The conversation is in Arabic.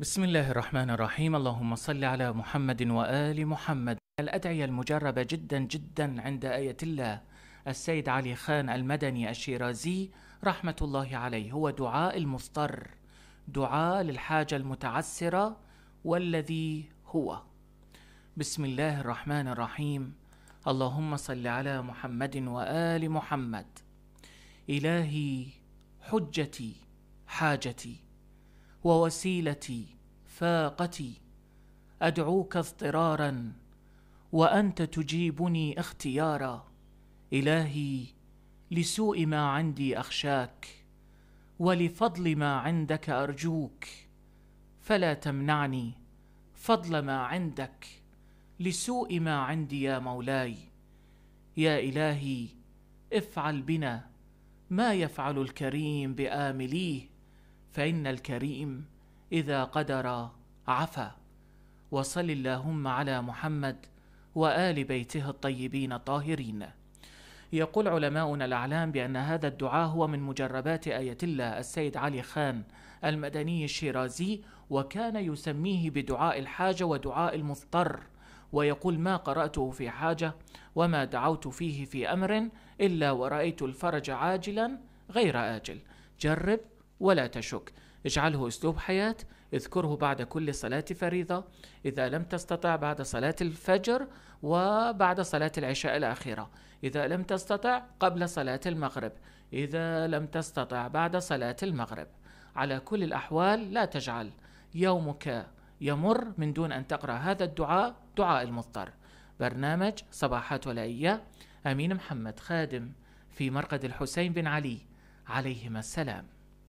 بسم الله الرحمن الرحيم اللهم صل على محمد وآل محمد الأدعية المجربة جدا جدا عند آية الله السيد علي خان المدني الشيرازي رحمة الله عليه هو دعاء المضطر دعاء للحاجة المتعسرة والذي هو بسم الله الرحمن الرحيم اللهم صل على محمد وآل محمد إلهي حجتي حاجتي ووسيلتي فاقتي ادعوك اضطرارا وانت تجيبني اختيارا الهي لسوء ما عندي اخشاك ولفضل ما عندك ارجوك فلا تمنعني فضل ما عندك لسوء ما عندي يا مولاي يا الهي افعل بنا ما يفعل الكريم بامليه فإن الكريم إذا قدر عفا وصل اللهم على محمد وآل بيته الطيبين الطاهرين يقول علماؤنا الأعلام بأن هذا الدعاء هو من مجربات آية الله السيد علي خان المدني الشيرازي وكان يسميه بدعاء الحاجة ودعاء المضطر ويقول ما قرأته في حاجة وما دعوت فيه في أمر إلا ورأيت الفرج عاجلا غير آجل جرب ولا تشك اجعله أسلوب حياة اذكره بعد كل صلاة فريضة إذا لم تستطع بعد صلاة الفجر وبعد صلاة العشاء الأخيرة إذا لم تستطع قبل صلاة المغرب إذا لم تستطع بعد صلاة المغرب على كل الأحوال لا تجعل يومك يمر من دون أن تقرأ هذا الدعاء دعاء المضطر برنامج صباحات ولاية أمين محمد خادم في مرقد الحسين بن علي عليهما السلام